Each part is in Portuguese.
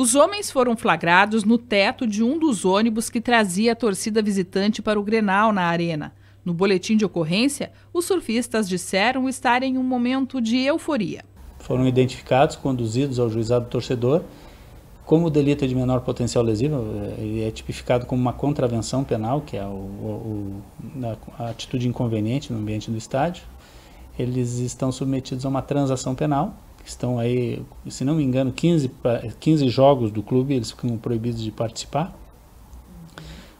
Os homens foram flagrados no teto de um dos ônibus que trazia a torcida visitante para o Grenal na arena. No boletim de ocorrência, os surfistas disseram estar em um momento de euforia. Foram identificados, conduzidos ao juizado torcedor. Como delito de menor potencial lesivo, ele é, é tipificado como uma contravenção penal, que é o, o, a atitude inconveniente no ambiente do estádio. Eles estão submetidos a uma transação penal, estão aí, se não me engano, 15, 15 jogos do clube, eles ficam proibidos de participar,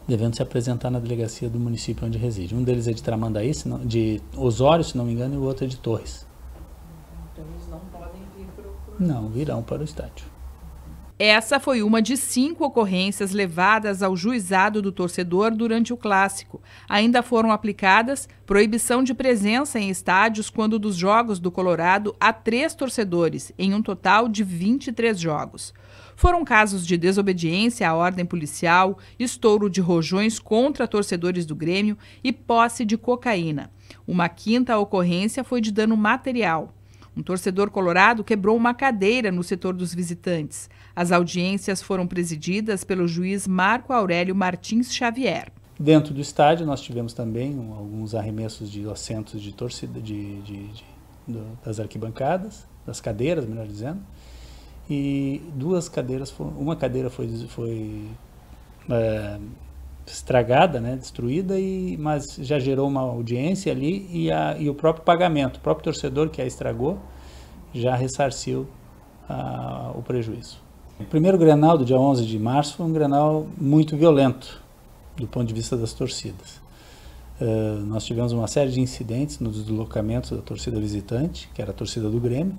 devendo se apresentar na delegacia do município onde reside. Um deles é de Tramandaí, não, de Osório, se não me engano, e o outro é de Torres. Então eles não podem vir para o... Não, virão para o estádio. Essa foi uma de cinco ocorrências levadas ao juizado do torcedor durante o clássico. Ainda foram aplicadas proibição de presença em estádios quando dos jogos do Colorado a três torcedores, em um total de 23 jogos. Foram casos de desobediência à ordem policial, estouro de rojões contra torcedores do Grêmio e posse de cocaína. Uma quinta ocorrência foi de dano material. Um torcedor colorado quebrou uma cadeira no setor dos visitantes. As audiências foram presididas pelo juiz Marco Aurélio Martins Xavier. Dentro do estádio, nós tivemos também alguns arremessos de assentos de torcida, de, de, de, das arquibancadas, das cadeiras, melhor dizendo. E duas cadeiras, foram, uma cadeira foi, foi é, estragada, né, destruída, e, mas já gerou uma audiência ali e, a, e o próprio pagamento, o próprio torcedor que a estragou, já ressarciu a, ah, o prejuízo. O primeiro Grenal do dia 11 de março foi um Grenal muito violento do ponto de vista das torcidas. Uh, nós tivemos uma série de incidentes no deslocamento da torcida visitante, que era a torcida do Grêmio,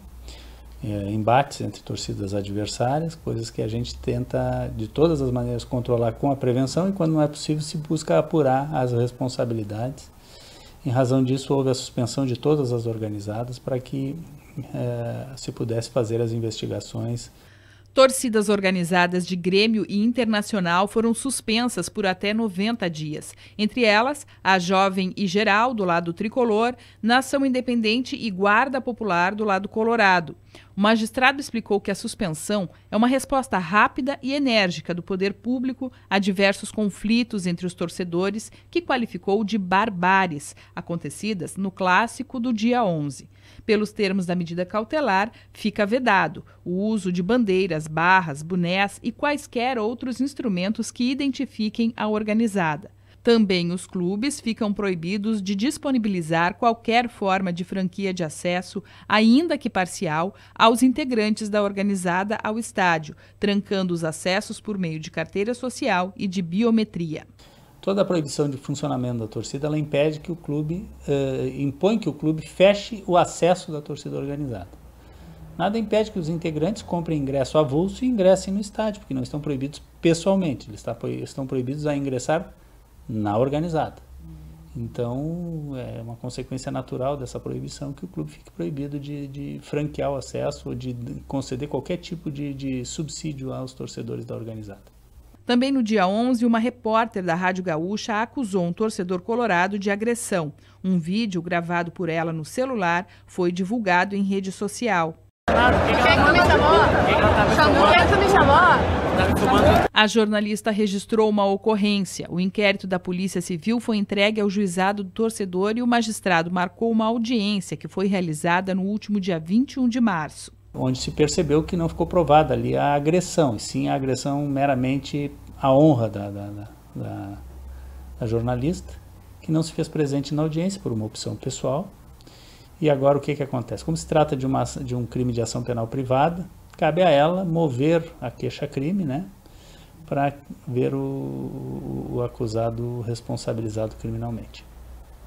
é, embates entre torcidas adversárias, coisas que a gente tenta de todas as maneiras controlar com a prevenção e quando não é possível se busca apurar as responsabilidades. Em razão disso houve a suspensão de todas as organizadas para que é, se pudesse fazer as investigações. Torcidas organizadas de Grêmio e Internacional foram suspensas por até 90 dias. Entre elas, a Jovem e Geral, do lado tricolor, Nação Independente e Guarda Popular, do lado colorado. O magistrado explicou que a suspensão é uma resposta rápida e enérgica do poder público a diversos conflitos entre os torcedores, que qualificou de barbares, acontecidas no clássico do dia 11. Pelos termos da medida cautelar, fica vedado o uso de bandeiras, barras, bonés e quaisquer outros instrumentos que identifiquem a organizada. Também os clubes ficam proibidos de disponibilizar qualquer forma de franquia de acesso, ainda que parcial, aos integrantes da organizada ao estádio, trancando os acessos por meio de carteira social e de biometria. Toda a proibição de funcionamento da torcida ela impede que o clube eh, impõe que o clube feche o acesso da torcida organizada. Nada impede que os integrantes comprem ingresso avulso e ingressem no estádio, porque não estão proibidos pessoalmente, eles tá, estão proibidos a ingressar na organizada. Então, é uma consequência natural dessa proibição que o clube fique proibido de, de franquear o acesso ou de conceder qualquer tipo de, de subsídio aos torcedores da organizada. Também no dia 11, uma repórter da Rádio Gaúcha acusou um torcedor colorado de agressão. Um vídeo gravado por ela no celular foi divulgado em rede social. Quem é que me chamou? Quem que me chamou? A jornalista registrou uma ocorrência. O inquérito da Polícia Civil foi entregue ao juizado do torcedor e o magistrado marcou uma audiência que foi realizada no último dia 21 de março. Onde se percebeu que não ficou provada ali a agressão, e sim a agressão meramente à honra da, da, da, da jornalista, que não se fez presente na audiência por uma opção pessoal. E agora o que, que acontece? Como se trata de, uma, de um crime de ação penal privada, cabe a ela mover a queixa-crime, né? Para ver o, o acusado responsabilizado criminalmente.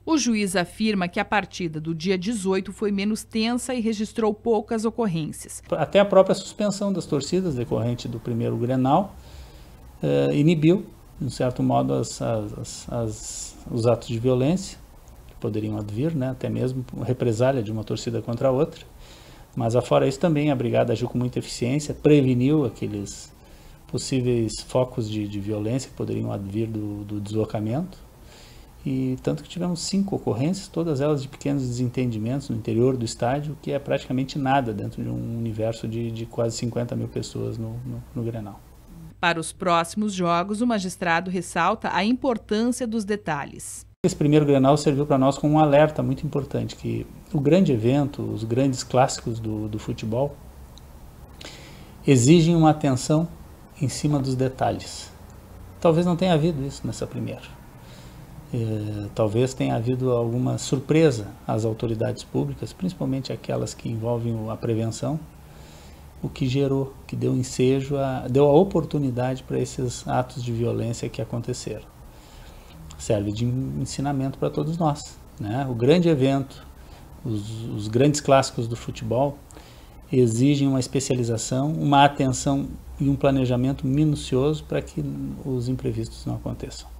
O juiz afirma que a partida do dia 18 foi menos tensa e registrou poucas ocorrências. Até a própria suspensão das torcidas decorrente do primeiro Grenal eh, inibiu, de certo modo, as, as, as, os atos de violência que poderiam advir, né, até mesmo represália de uma torcida contra a outra. Mas afora isso também a brigada agiu com muita eficiência, preveniu aqueles possíveis focos de, de violência que poderiam advir do, do deslocamento. E tanto que tivemos cinco ocorrências, todas elas de pequenos desentendimentos no interior do estádio, que é praticamente nada dentro de um universo de, de quase 50 mil pessoas no, no, no Grenal. Para os próximos jogos, o magistrado ressalta a importância dos detalhes. Esse primeiro Grenal serviu para nós como um alerta muito importante, que o grande evento, os grandes clássicos do, do futebol, exigem uma atenção em cima dos detalhes. Talvez não tenha havido isso nessa primeira. E, é, talvez tenha havido alguma surpresa às autoridades públicas, principalmente aquelas que envolvem a prevenção, o que gerou, que deu ensejo, a, deu a oportunidade para esses atos de violência que aconteceram serve de ensinamento para todos nós. Né? O grande evento, os, os grandes clássicos do futebol exigem uma especialização, uma atenção e um planejamento minucioso para que os imprevistos não aconteçam.